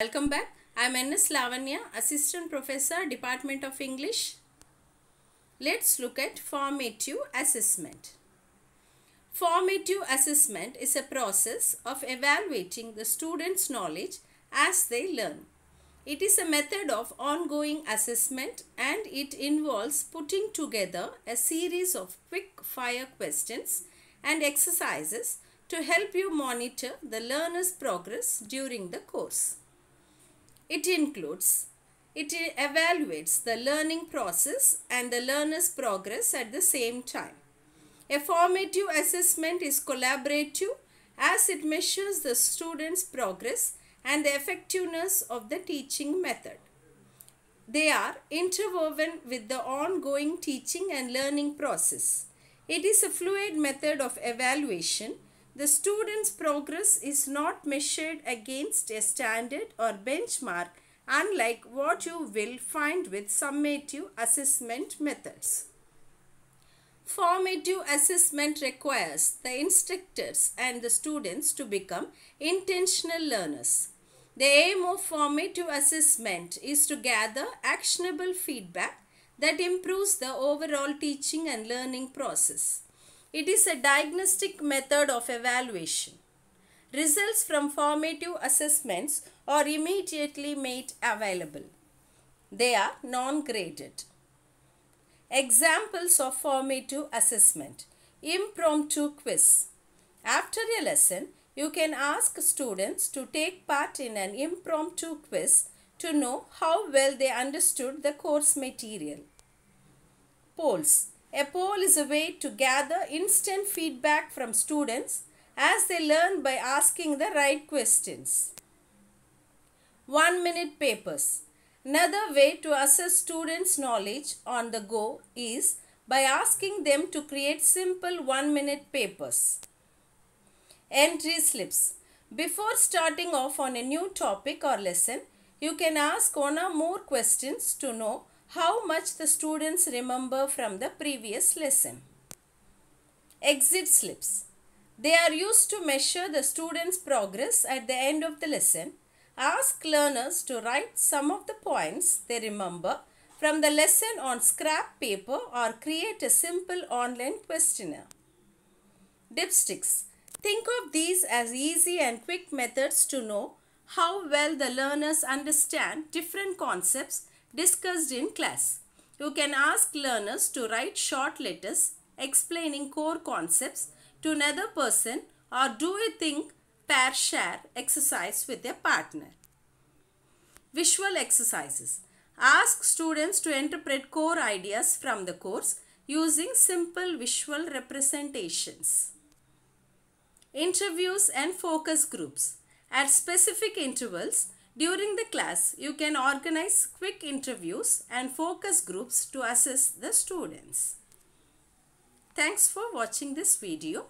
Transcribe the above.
Welcome back. I am N.S. Lavanya, Assistant Professor, Department of English. Let's look at formative assessment. Formative assessment is a process of evaluating the student's knowledge as they learn. It is a method of ongoing assessment and it involves putting together a series of quick fire questions and exercises to help you monitor the learner's progress during the course. It includes, it evaluates the learning process and the learner's progress at the same time. A formative assessment is collaborative as it measures the student's progress and the effectiveness of the teaching method. They are interwoven with the ongoing teaching and learning process. It is a fluid method of evaluation the student's progress is not measured against a standard or benchmark unlike what you will find with summative assessment methods. Formative assessment requires the instructors and the students to become intentional learners. The aim of formative assessment is to gather actionable feedback that improves the overall teaching and learning process. It is a diagnostic method of evaluation. Results from formative assessments are immediately made available. They are non-graded. Examples of formative assessment. Impromptu quiz. After a lesson, you can ask students to take part in an impromptu quiz to know how well they understood the course material. Polls. A poll is a way to gather instant feedback from students as they learn by asking the right questions. 1 minute papers. Another way to assess students' knowledge on the go is by asking them to create simple 1 minute papers. Entry slips. Before starting off on a new topic or lesson, you can ask one or more questions to know how much the students remember from the previous lesson. Exit slips. They are used to measure the students' progress at the end of the lesson. Ask learners to write some of the points they remember from the lesson on scrap paper or create a simple online questionnaire. Dipsticks. Think of these as easy and quick methods to know how well the learners understand different concepts discussed in class. You can ask learners to write short letters explaining core concepts to another person or do a think pair share exercise with their partner. Visual exercises. Ask students to interpret core ideas from the course using simple visual representations. Interviews and focus groups. At specific intervals, during the class, you can organize quick interviews and focus groups to assess the students. Thanks for watching this video.